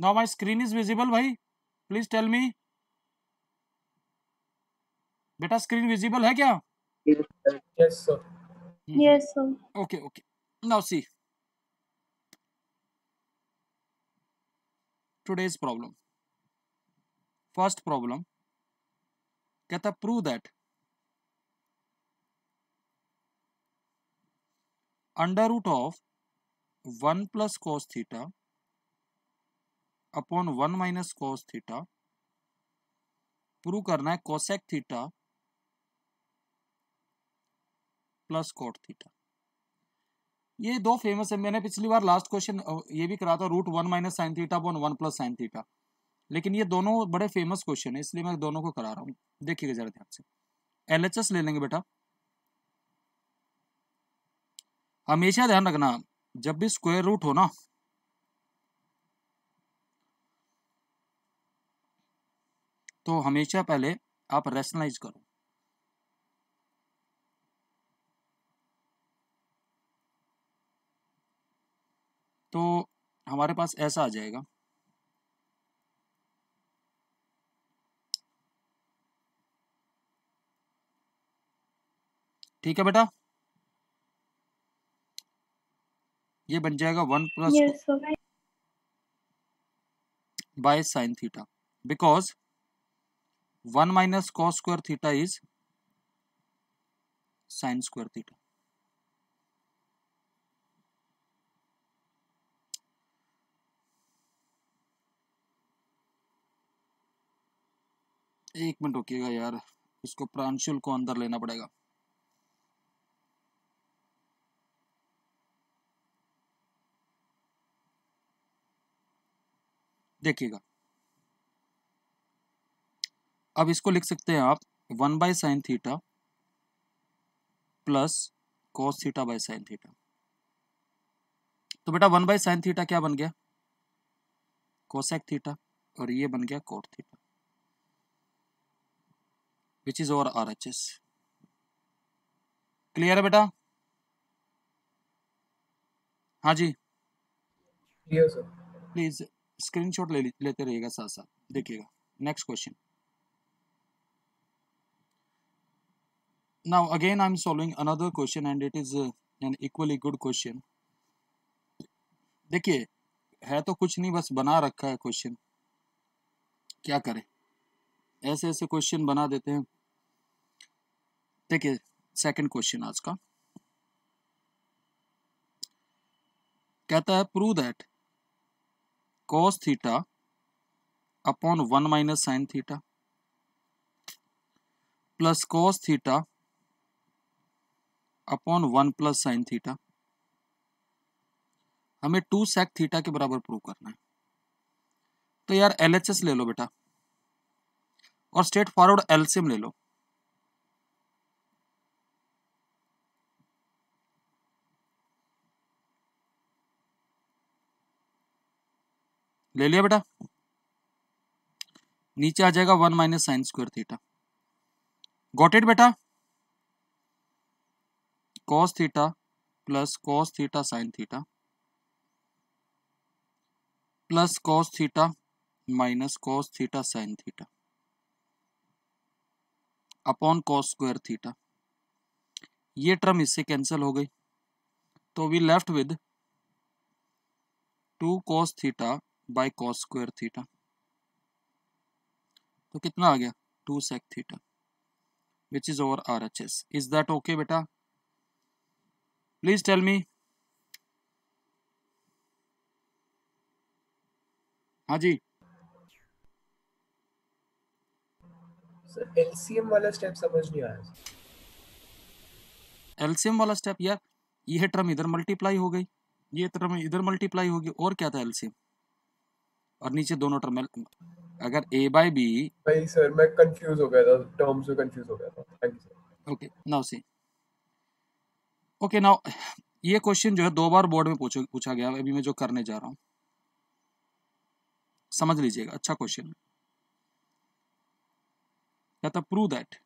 Now my screen is visible भाई please tell me बेटा screen visible है क्या okay okay now see today's problem first problem कहता prove that under root of one plus cos theta upon one minus cos theta prove करना है cosec theta plus cot theta ये दो famous है मैंने पिछली बार लास्ट क्वेश्चन ये भी करा था root one minus sine theta upon one plus sine theta लेकिन ये दोनों बड़े फेमस क्वेश्चन है इसलिए मैं दोनों को करा रहा हूँ देखिएगा जरा ध्यान से एलएचएस ले लेंगे बेटा हमेशा ध्यान रखना जब भी स्क्वायर रूट हो ना तो हमेशा पहले आप रैशनलाइज करो तो हमारे पास ऐसा आ जाएगा ठीक है बेटा ये बन जाएगा one plus by sine theta because one minus cos square theta is sine square theta एक मिनट रुकिएगा यार इसको प्रांशुल को अंदर लेना पड़ेगा देखिएगा अब इसको लिख सकते हैं आप one by sine theta plus cos theta by sine theta तो बेटा वन बाय साइन थीटा क्या बन गया कोसेक थीटा और ये बन गया cot theta which is over R H S clear है बेटा हाँ जी प्लीज स्क्रीनशॉट ले लेते रहिएगा साथ साथ देखिएगा next question now again I'm solving another question and it is uh, an equally good question देखिए है तो कुछ नहीं बस बना रखा है क्वेश्चन क्या करें ऐसे ऐसे क्वेश्चन बना देते हैं देखिए सेकंड क्वेश्चन आज का कहता है prove that cos theta upon one minus sine theta plus cos theta upon one plus sine theta हमें टू सेक थीटा के बराबर प्रूव करना है तो यार एल ले लो बेटा और स्ट्रेट फॉरवर्ड एलसीएम ले लो ले लिया बेटा नीचे आ जाएगा one minus sine square theta got it बेटा cos theta plus cos theta sin theta plus cos theta minus cos theta sin theta upon cos square theta ये टर्म इससे कैंसिल हो गई तो we left with two cos theta by cos square theta तो कितना आ गया two sec theta which is over R H S is that okay बेटा Please tell me. हाँ जी एलसीएम वाला स्टेप समझ नहीं आया एलसीएम वाला स्टेप यार यह टर्म इधर मल्टीप्लाई हो गई ये टर्म इधर मल्टीप्लाई होगी और क्या था एलसीएम और नीचे दोनों टर्म अगर ए बाई बी सर मैं कंफ्यूज हो गया था टर्म से कंफ्यूज हो गया था okay now see okay now ये क्वेश्चन जो है दो बार बोर्ड में पूछो पूछा गया अभी मैं जो करने जा रहा हूं समझ लीजिएगा अच्छा क्वेश्चन क्या prove that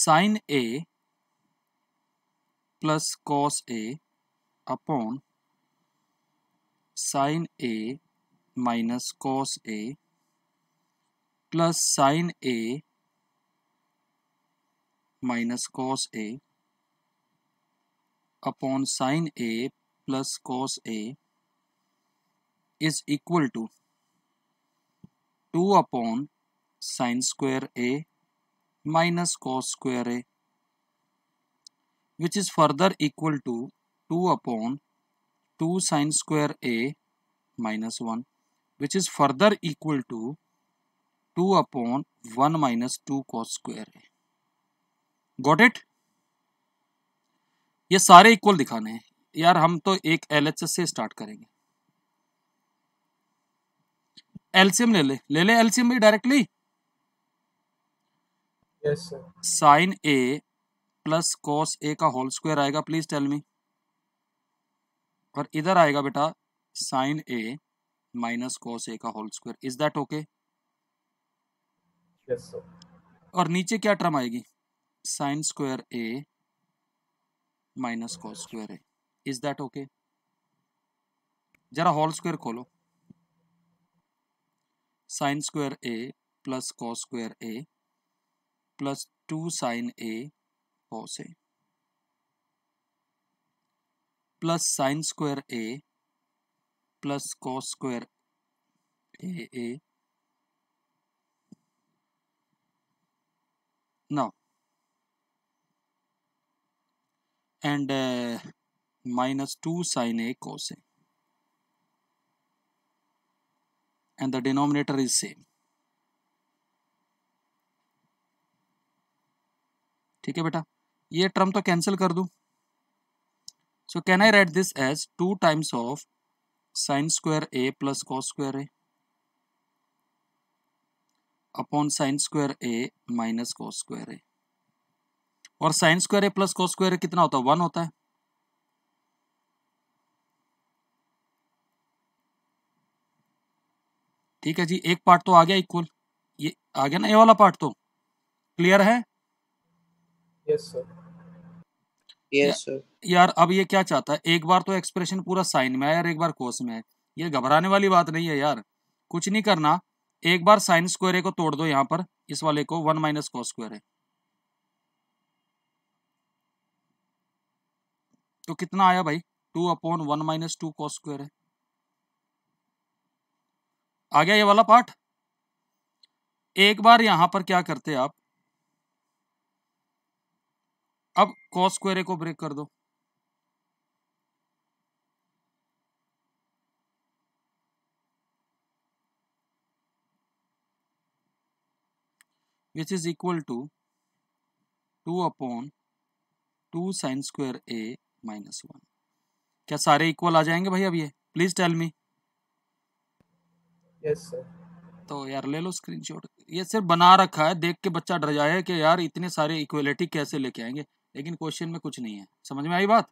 sine A plus cos A upon sine A minus cos A plus sine A minus cos A upon sine A plus cos A is equal to 2 upon sine square A minus cos square A which is further equal to 2 upon 2 sine square A minus 1 which is further equal to 2 upon 1 minus 2 cos square A. Got it ये सारे equal दिखाने हैं यार हम तो एक L से start करेंगे एलसीएम ले ले ले ले एलसीएम भी directly sine A plus cos A का होल स्क्वायर आएगा प्लीज टेल मी और इधर आएगा बेटा sine A minus cos A का whole square is that okay और नीचे क्या टर्म आएगी sine square a minus cos square a is that okay जरा होल स्क्वायर खोलो sine square A plus cos square A plus two sine A cos A plus sine square A plus cos square A A now and minus two sine A cos A and the denominator is same ठीक है बेटा ये term तो cancel कर दू so can I write this as two times of sine square A plus cos square A upon sine square A minus cos square A और sine square A plus cos square कितना होता है one होता है ठीक है जी एक part तो आ गया इक्वल ये आ गया ना ये वाला पार्ट तो क्लियर है यस सर यस सर यार अब ये क्या चाहता है एक बार तो एक्सप्रेशन पूरा साइन में है यार एक बार कोस में है ये घबराने वाली बात नहीं है यार कुछ नहीं करना एक बार साइन स्क्वायर को तोड़ दो यहाँ पर इस वाले को वन माइनस कॉस स्क्वायर है तो कितना आया भाई two upon one minus two cos square है आ गया ये वाला पार्ट एक बार यहां पर क्या करते आप अब कॉस स्क्वायर को ब्रेक कर दो which is equal to two upon two sine square A minus one क्या सारे इक्वल आ जाएंगे भाई अब ये प्लीज टेल मी यस तो यार ले लो स्क्रीनशॉट ये सिर्फ बना रखा है देख के बच्चा डर जाए कि यार इतने सारे इक्वलिटी कैसे लेके आएंगे लेकिन क्वेश्चन में कुछ नहीं है समझ में आई बात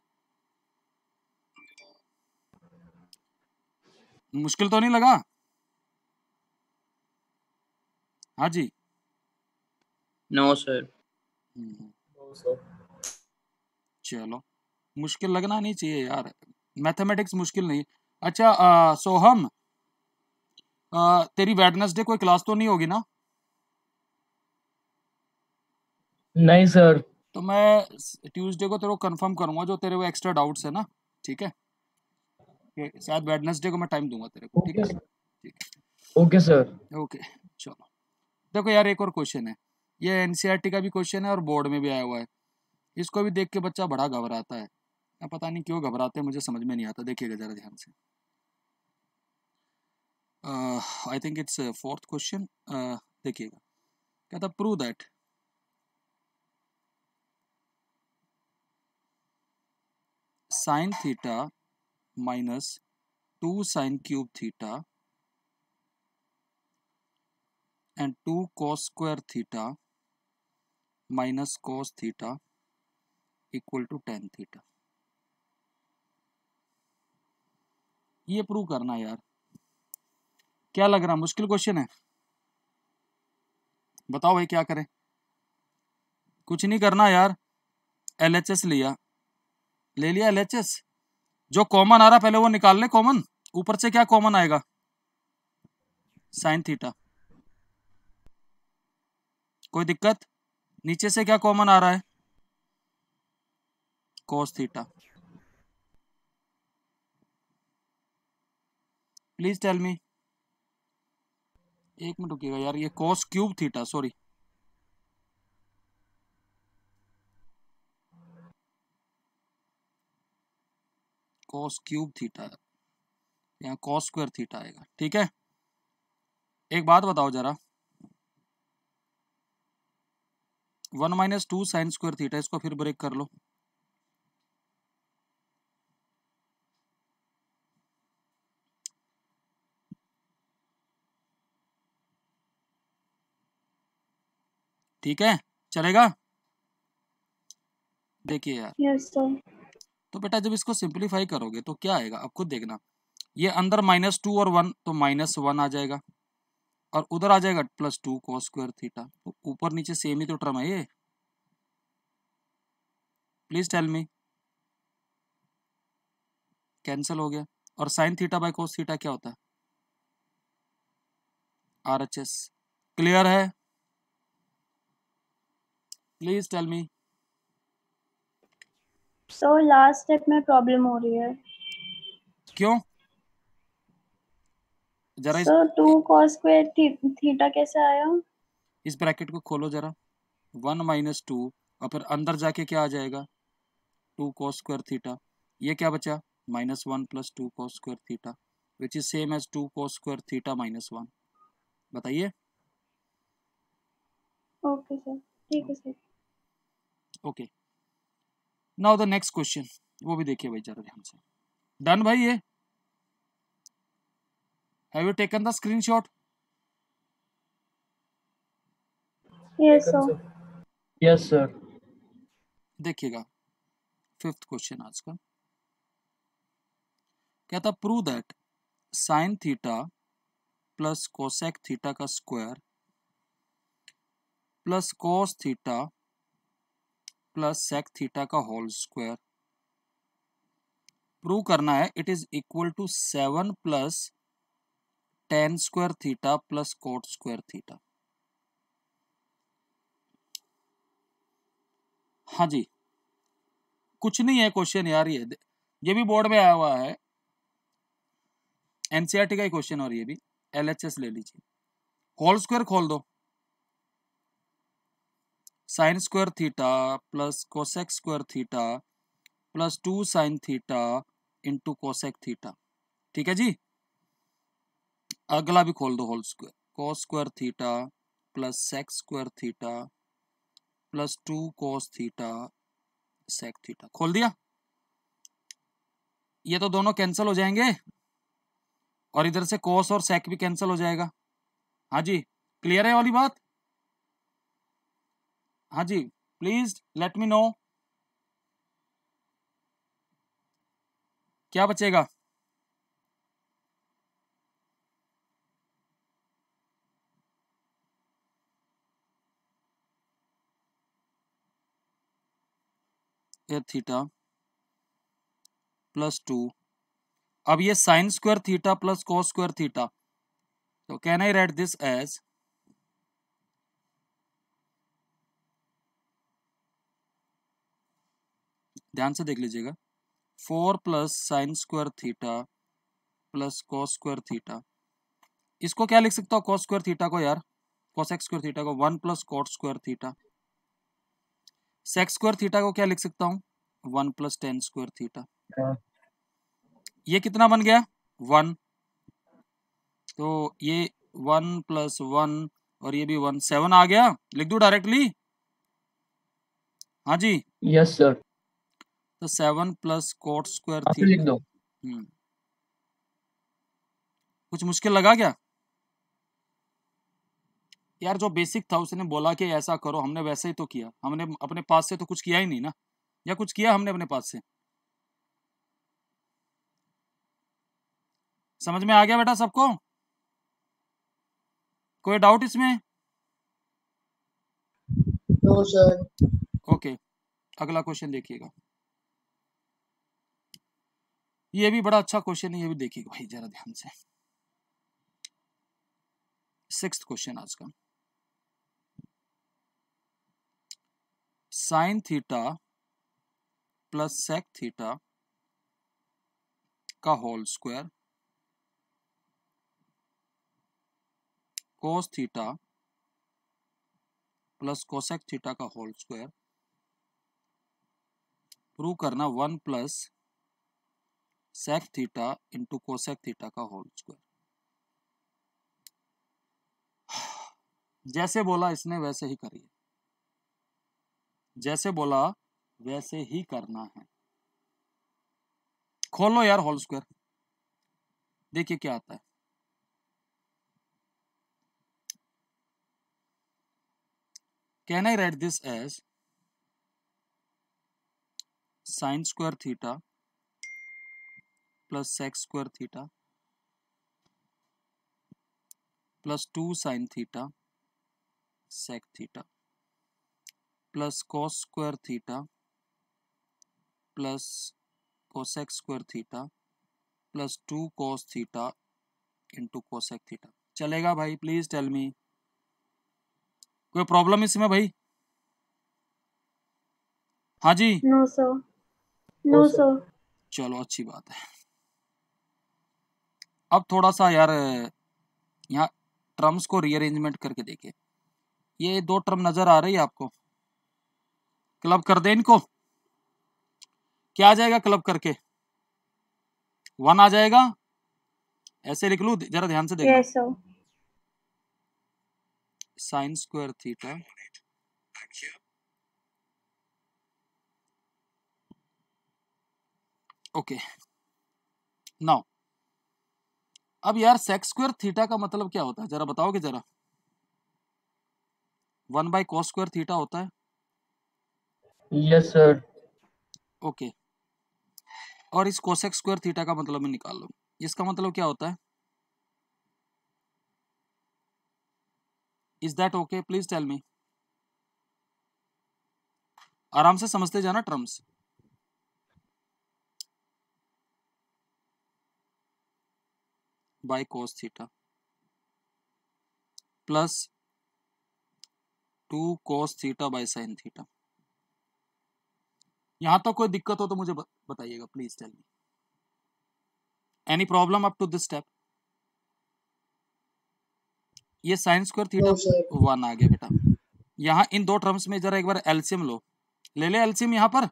मुश्किल तो नहीं लगा हाँ जी नो सर नो सर चलो मुश्किल लगना नहीं चाहिए यार मैथमेटिक्स मुश्किल नहीं अच्छा आ, सोहम आ, तेरी वेडनेसडे कोई क्लास तो नहीं होगी ना नहीं सर तो मैं ट्यूसडे को तेरे को कंफर्म करूंगा जो तेरे वो एक्स्ट्रा डाउट्स है ना ठीक है शायद वेडनेसडे को मैं टाइम दूंगा तेरे को ठीक है ओके सर ओके चलो देखो यार एक और क्वेश्चन है ये एनसीईआरटी e का भी क्वेश्चन है और बोर्ड में भी आया हुआ है इसको भी देख के बच्चा बड़ा घबराता है या पता नहीं क्यों घबराते मुझे समझ में नहीं आता देखिएगा ज़रा ध्यान से I think it's fourth question देखिएगा कहता prove that sine theta minus two sine cube theta and two cos square theta minus cos theta equal to tan theta ये प्रूव करना यार क्या लग रहा मुश्किल क्वेश्चन है बताओ भाई क्या करें कुछ नहीं करना यार एल लिया ले लिया एल जो कॉमन आ रहा पहले वो निकाल ले कॉमन ऊपर से क्या कॉमन आएगा साइन थीटा कोई दिक्कत नीचे से क्या कॉमन आ रहा है cos theta please tell me एक मिनट रुकिएगा यार ये cos cube theta sorry cos cube theta यहाँ कॉस स्क्वायर थीटा आएगा ठीक है एक बात बताओ जरा one minus two sine square theta इसको फिर ब्रेक कर लो ठीक है चलेगा देखिए यार yes, तो बेटा जब इसको सिंप्लीफाई करोगे तो क्या आएगा अब खुद देखना ये अंदर माइनस टू और वन तो माइनस वन आ जाएगा और उधर आ जाएगा plus two cos square theta तो ऊपर नीचे सेम ही तो टर्म है ये प्लीज टेल मी कैंसिल हो गया और sine theta by cos theta क्या होता है आर एच एस क्लियर है please tell me so last step में प्रॉब्लम हो रही है क्यों जरा so two cos square theta कैसे आया इस ब्रैकेट को खोलो जरा वन माइनस और फिर अंदर जाके क्या आ जाएगा टू cos स्क्वायर थीटा ये क्या बचा minus one plus two cos square theta which is same as two cos square theta minus one बताइए ओके सर ठीक है sir okay now the next question वो भी देखिए भाई जरा ध्यान से डन भाई ये have you taken the screenshot yes sir yes sir देखिएगा फिफ्थ क्वेश्चन आज का कहता prove that sine theta plus cosec theta का square plus cos theta plus sec theta का होल स्क्वायर प्रूव करना है it is equal to seven plus tan square theta plus cot square theta हाँ जी कुछ नहीं है क्वेश्चन यार ये ये भी बोर्ड में आया हुआ है एनसीआरटी e का ही क्वेश्चन और ये भी एलएचएस ले लीजिए होल स्क्वायर खोल दो sine square theta plus cosec square theta plus two sine theta into cosec theta ठीक है जी अगला भी खोल दो whole square cos square theta plus sec square theta plus two cos theta sec theta खोल दिया ये तो दोनों कैंसिल हो जाएंगे और इधर से कोस और सेक भी कैंसिल हो जाएगा हाँ जी क्लियर है वाली बात हाँ जी प्लीज लेट मी नो क्या बचेगा थीटा प्लस टू अब ये sine square theta plus cos square theta तो can I write this as ध्यान से देख लीजिएगा four plus sine square theta plus cos square theta इसको क्या लिख सकता हूँ कॉस स्क्वायर थीटा को यार कॉस एक्स स्क्वायर थीटा को one plus cot square theta sec square theta को क्या लिख सकता हूँ one plus tan square theta ये कितना बन गया वन तो ये वन प्लस वन और ये भी वन सेवन आ गया लिख दू डायरेक्टली हाँ जी यस yes, सर तो सेवन प्लस कोट स्क्वायर थी हम्म। कुछ मुश्किल लगा क्या यार जो बेसिक था उसने बोला कि ऐसा करो हमने वैसे ही तो किया हमने अपने पास से तो कुछ किया ही नहीं ना या कुछ किया हमने अपने पास से समझ में आ गया बेटा सबको कोई डाउट इसमें ओके no, ओके अगला क्वेश्चन देखिएगा ये भी बड़ा अच्छा क्वेश्चन है ये भी देखिएगा भाई जरा ध्यान से सिक्स क्वेश्चन आज का sine theta plus sec theta का whole square cos theta plus cosec theta का होल स्क्वायर प्रूव करना one plus sec theta into cosec theta का होल स्क्वायर जैसे बोला इसने वैसे ही करिए जैसे बोला वैसे ही करना है खोलो यार होल स्क्वायर देखिए क्या आता है can I write this as sine square theta plus sec square theta plus two sine theta sec theta plus cos square theta plus cosec square theta plus two cos theta into cosec theta चलेगा भाई please tell मी कोई problem इसमें भाई हाँ जी no sir no sir चलो अच्छी बात है अब थोड़ा सा यार यहाँ ट्रम्स को रीअरेंजमेंट करके देखे ये दो ट्रम नज़र आ रही है आपको क्लब कर दे इनको क्या आ जाएगा क्लब करके वन आ जाएगा ऐसे लिख लू जरा ध्यान से देखो yes, sine square theta okay now अब यार सेक्स स्क्वायर थीटा का मतलब क्या होता है जरा बताओगे जरा one by cos square theta होता है यस सर ओके और इस कोसेक स्क्वायर थीटा का मतलब मैं निकाल लू इसका मतलब क्या होता है is that okay please tell me आराम से समझते जाना terms by cos theta plus 2 cos theta by sin theta यहां तक तो कोई दिक्कत हो तो मुझे बताइएगा please tell me any problem up to this step ये साइन स्क्वायर थीटा वन आ गया बेटा यहाँ इन दो टर्म्स में जरा एक बार एलसीएम लो ले ले एलसीएम यहाँ पर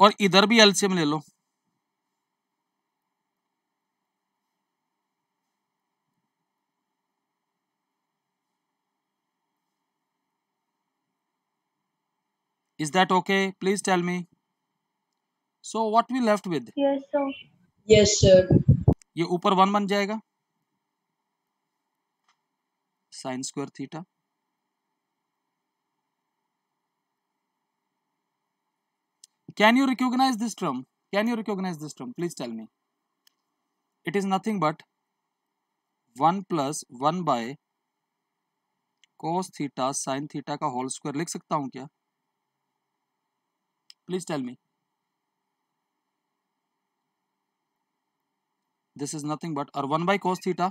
और इधर भी एलसीएम ले लो Is that okay? Please tell me. So what we left with? Yes sir. Yes sir. ये ऊपर वन बन जाएगा sine square theta Can you recognize this term? Can you recognize this term? Please tell me. It is nothing but 1 plus 1 by cos theta sin theta ka whole square. लिख सकता हूं क्या Please tell me. this is nothing but or 1 by cos theta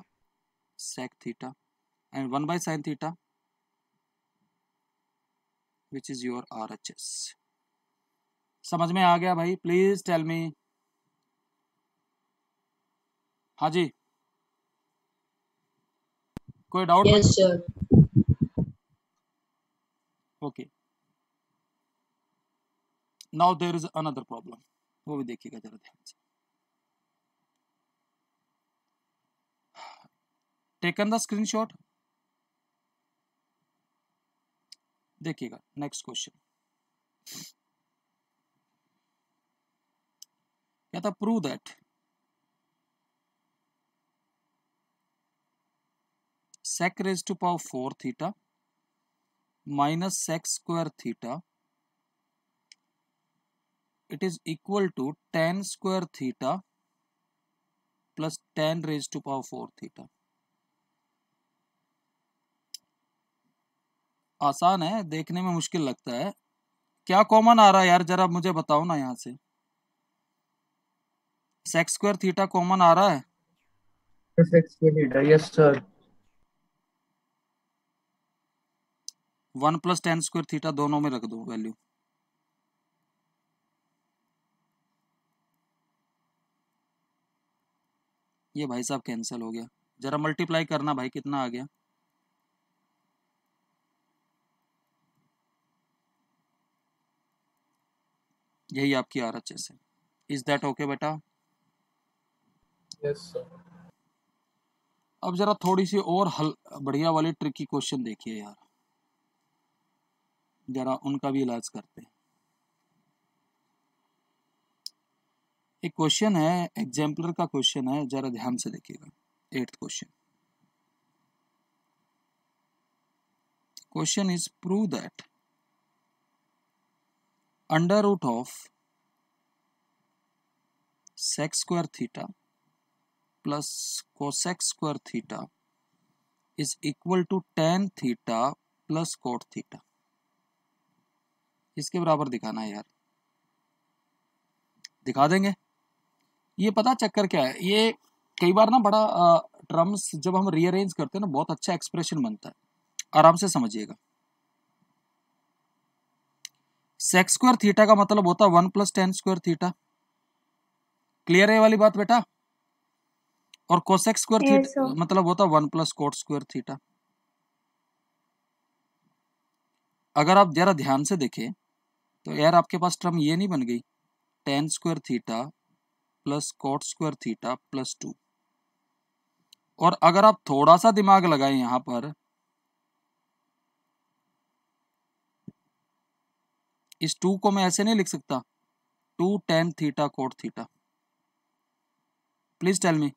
sec theta and 1 by sin theta which is your RHS. समझ में आ गया भाई please tell मी हाँ जी कोई doubt yes, okay now there is another problem वो भी देखिएगा जरा ध्यान से टेकन द स्क्रीनशॉट देखिएगा नेक्स्ट क्वेश्चन क्या था prove that sec raised to power 4 theta minus sec square theta it is equal to tan square theta plus tan raised to power 4 theta आसान है देखने में मुश्किल लगता है क्या कॉमन आ रहा है यार जरा मुझे बताओ ना यहां से सेक्स स्क्वायर थीटा कॉमन आ रहा है sec square theta yes sir one plus tan square theta दोनों में रख दो वैल्यू ये भाई साहब कैंसिल हो गया जरा मल्टीप्लाई करना भाई कितना आ गया यही आपकी आर एच एस है इज दैट ओके बेटा अब जरा थोड़ी सी और हल बढ़िया वाली ट्रिकी क्वेश्चन देखिए यार जरा उनका भी इलाज करते हैं एक क्वेश्चन है एग्जाम्पलर का क्वेश्चन है जरा ध्यान से देखिएगा eighth question question is prove that under root of sec square theta plus cosec square theta is equal to tan theta plus cot theta इसके बराबर दिखाना है यार दिखा देंगे ये पता चक्कर क्या है ये कई बार ना बड़ा ट्रम्स जब हम रीअरेंज करते हैं ना बहुत अच्छा एक्सप्रेशन बनता है आराम से समझिएगा सेक्स स्क्वायर थीटा का मतलब होता है one plus tan square theta clear है वाली बात बेटा और कोसेक स्क्वायर थीटा मतलब होता one plus cot square theta अगर आप जरा ध्यान से देखें तो यार आपके पास टर्म ये नहीं बन गई tan square theta plus cot square theta plus two और अगर आप थोड़ा सा दिमाग लगाए यहां पर इस टू को मैं ऐसे नहीं लिख सकता two tan theta cot theta please tell me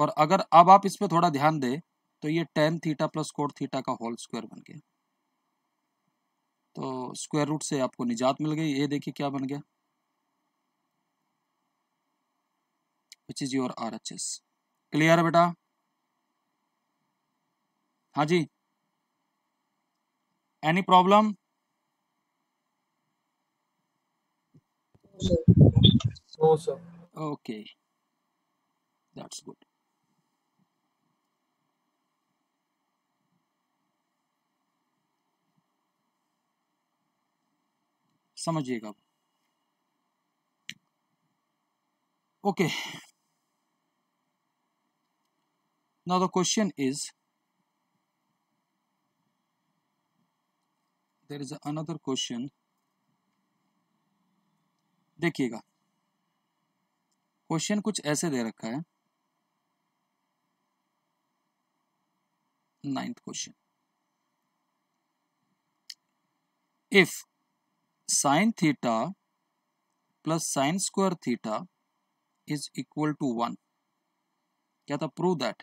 और अगर अब आप इस पर थोड़ा ध्यान दें तो ये tan theta plus cot theta का होल स्क्वायर बन गया तो स्क्वायर रूट से आपको निजात मिल गई ये देखिए क्या बन गया which is your R H S clear है बेटा हाँ जी any problem okay that's good समझिएगा okay now the question is there is another question देखिएगा क्वेश्चन कुछ ऐसे दे रखा है ninth question if sine theta plus sine square theta is equal to one क्या था prove that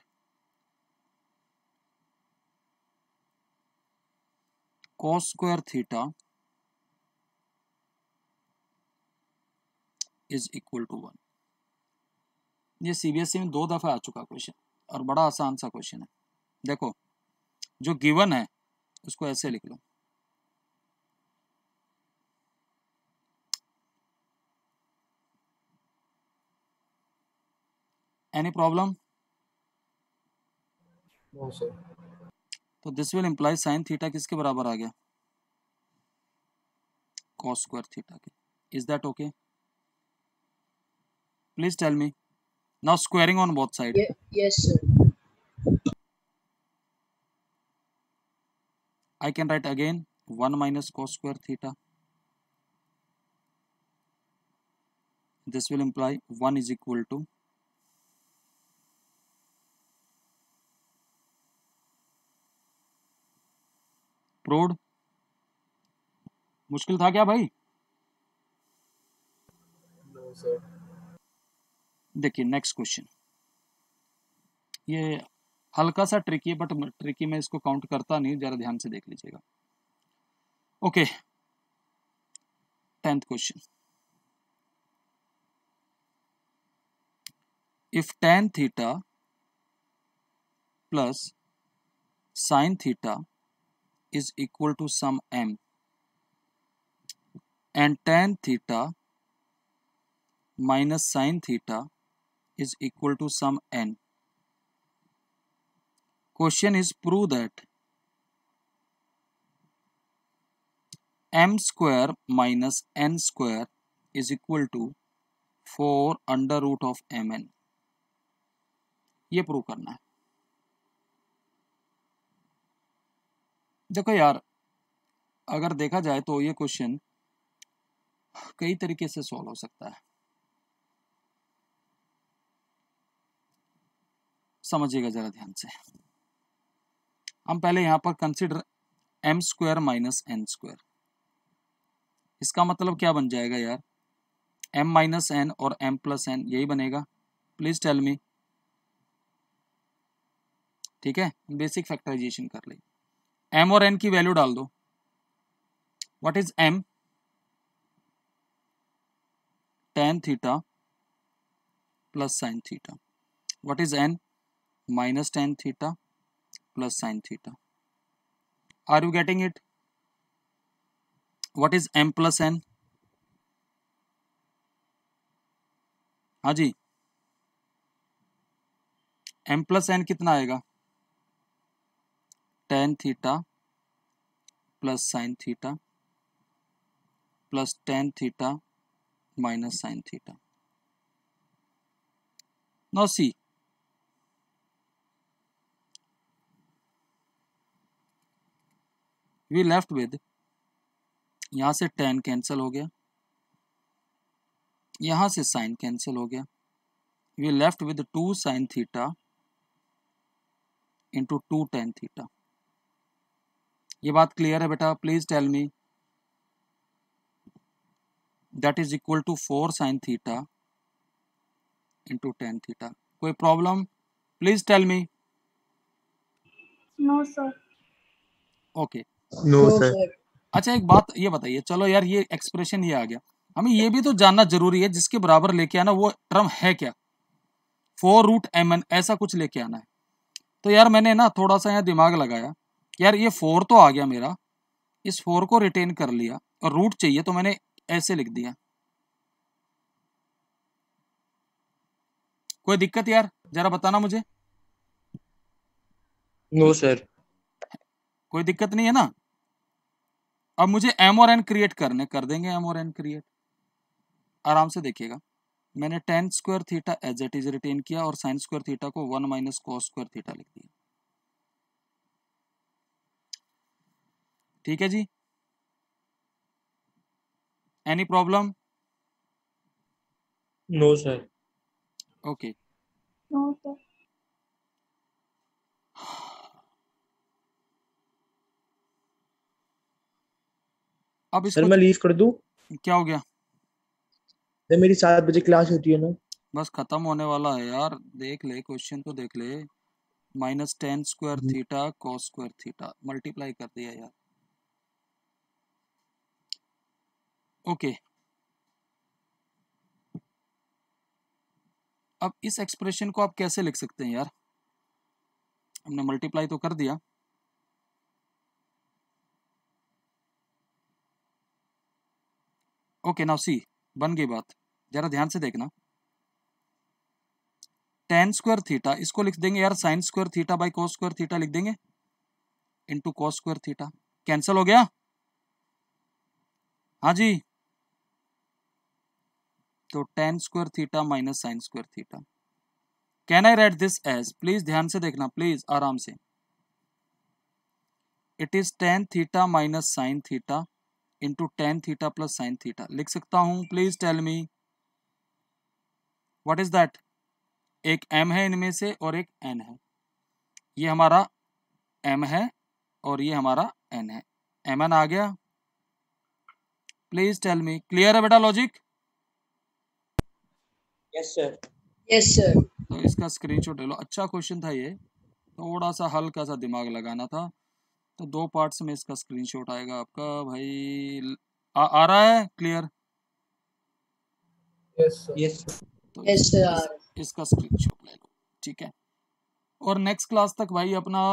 cos square theta is equal to one ये CBSE e में दो दफा आ चुका क्वेश्चन और बड़ा आसान सा क्वेश्चन है देखो जो गिवन है उसको ऐसे लिख लो एनी प्रॉब्लम तो this will imply sine theta किसके बराबर आ गया कॉस स्क्वायर थीटा के is that okay please tell me now squaring on both side yes sir I can write again one minus cos square theta this will imply one is equal to क्रोड मुश्किल था क्या भाई देखिए next question ये हल्का सा tricky है बट ट्रिकी में इसको काउंट करता नहीं जरा ध्यान से देख लीजिएगा okay tenth question if tan theta plus sine theta is equal to some m and tan theta minus sine theta is equal to some n. Question is prove that m square minus n square is equal to 4 under root of mn. ये prove करना है देखो यार अगर देखा जाए तो ये क्वेश्चन कई तरीके से सॉल्व हो सकता है समझिएगा जरा ध्यान से हम पहले यहां पर consider M square minus N square इसका मतलब क्या बन जाएगा यार एम माइनस एन और एम प्लस एन यही बनेगा प्लीज टेल मी ठीक है बेसिक फैक्टराइजेशन कर लें एम और एन की वैल्यू डाल दो what is M tan theta plus sine theta what is N minus tan theta plus sine theta are you getting it what is M plus N हाँ जी M plus N कितना आएगा tan theta plus sine theta plus tan theta minus sine theta now see we left with यहां से ten cancel हो गया यहां से साइन कैंसिल हो गया we left with two sine theta into two tan theta ये बात क्लियर है बेटा please tell me that is equal to four sine theta into tan theta कोई problem please tell me no sir okay no sir अच्छा एक बात ये बताइए चलो यार ये एक्सप्रेशन ये आ गया हमें ये भी तो जानना जरूरी है जिसके बराबर लेके आना वो टर्म है क्या फोर रूट एम एन ऐसा कुछ लेके आना है तो यार मैंने ना थोड़ा सा यहाँ दिमाग लगाया यार ये फोर तो आ गया मेरा इस फोर को रिटेन कर लिया और रूट चाहिए तो मैंने ऐसे लिख दिया कोई दिक्कत यार जरा बताना मुझे नो no, सर कोई दिक्कत नहीं है ना अब मुझे एम और एन क्रिएट करने कर देंगे एम और एन क्रिएट आराम से देखिएगा मैंने tan square theta as it is written किया और साइन स्क्वायर थीटा को one minus cos square theta लिख दिया ठीक है जी any problem no sir okay अब सर मैं लीव कर दूं क्या हो गया सर मेरी सात बजे क्लास होती है ना बस खत्म होने वाला है यार देख ले क्वेश्चन तो देख ले minus tan square theta cos square theta multiply कर दिया यार ओके अब इस एक्सप्रेशन को आप कैसे लिख सकते हैं यार हमने मल्टीप्लाई तो कर दिया ओके नाउ सी बन गई बात जरा ध्यान से देखना टेन स्क्वायर थीटा इसको लिख देंगे यार sine square theta by cos square theta लिख देंगे into cos square theta cancel हो गया हाँ जी तो tan square theta minus sine square theta can I write this as please ध्यान से देखना प्लीज आराम से it is tan theta minus sine theta into tan theta plus sine theta लिख सकता हूं please tell me what is that एक M है इनमें से और एक एन है ये हमारा एम है और ये हमारा एन है एम एन आ गया प्लीज टेल मी क्लियर है बेटा लॉजिक तो इसका स्क्रीनशॉट ले लो अच्छा क्वेश्चन था ये थोड़ा सा हल्का सा दिमाग लगाना था तो दो पार्ट्स में इसका स्क्रीनशॉट आएगा आपका भाई आ, आ रहा है क्लियर यस यस शॉट इसका स्क्रीनशॉट ले लो ठीक है और नेक्स्ट क्लास तक भाई अपना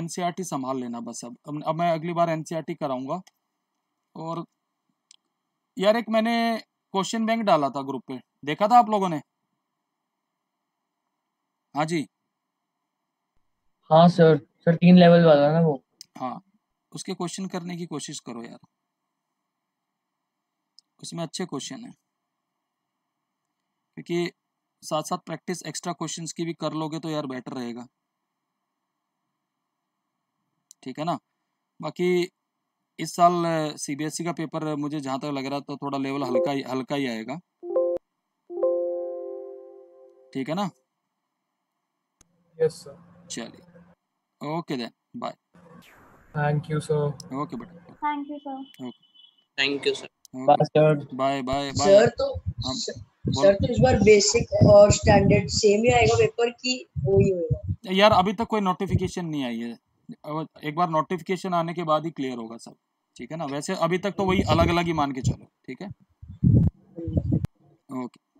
एनसीईआरटी e संभाल लेना बस अब अब मैं अगली बार एनसीईआरटी e कराऊंगा और यार एक मैंने क्वेश्चन बैंक डाला था ग्रुप पे देखा था आप लोगों ने हाँ जी हाँ सर सर तीन लेवल वाला ना वो हाँ उसके क्वेश्चन करने की कोशिश करो यार उसमें अच्छे क्वेश्चन है क्योंकि साथ साथ प्रैक्टिस एक्स्ट्रा क्वेश्चंस की भी कर लोगे तो यार बेटर रहेगा ठीक है ना बाकी इस साल सीबीएसई का पेपर मुझे जहाँ तक लग रहा था थोड़ा लेवल हल्का ही हल्का ही आएगा ठीक है ना यस सर चलिए okay then bye thank you sir okay बेटा thank you sir thank you sir bye bye bye sir तो हम, um, सर तो इस बार बेसिक और स्टैंडर्ड सेम ही आएगा पेपर की वही होगा यार अभी तक कोई नोटिफिकेशन नहीं आई है एक बार नोटिफिकेशन आने के बाद ही क्लियर होगा सब ठीक है ना वैसे अभी तक तो वही अलग अलग ही मान के चलो ठीक है ओके okay.